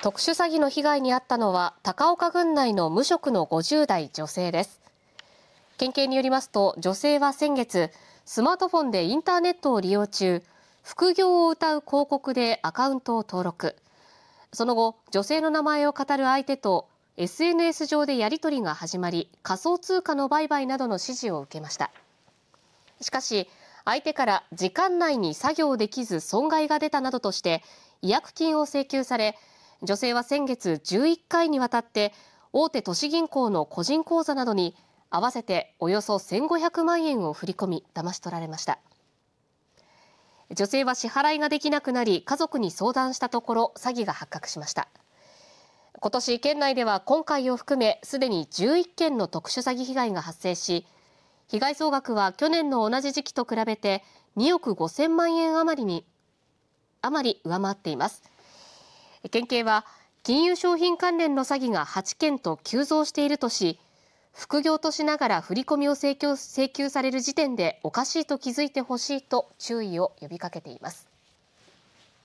特殊詐欺の被害に遭ったのは高岡郡内の無職の50代女性です県警によりますと女性は先月スマートフォンでインターネットを利用中副業を謳う広告でアカウントを登録その後女性の名前を語る相手と SNS 上でやり取りが始まり仮想通貨の売買などの指示を受けましたしかし相手から時間内に作業できず損害が出たなどとして違約金を請求され女性は先月11回にわたって大手都市銀行の個人口座などに合わせておよそ1500万円を振り込み騙し取られました女性は支払いができなくなり家族に相談したところ詐欺が発覚しました今年県内では今回を含めすでに11件の特殊詐欺被害が発生し被害総額は去年の同じ時期と比べて2億5000万円余りに余り上回っています。県警は金融商品関連の詐欺が8件と急増しているとし副業としながら振り込みを請求される時点でおかしいと気づいてほしいと注意を呼びかけています。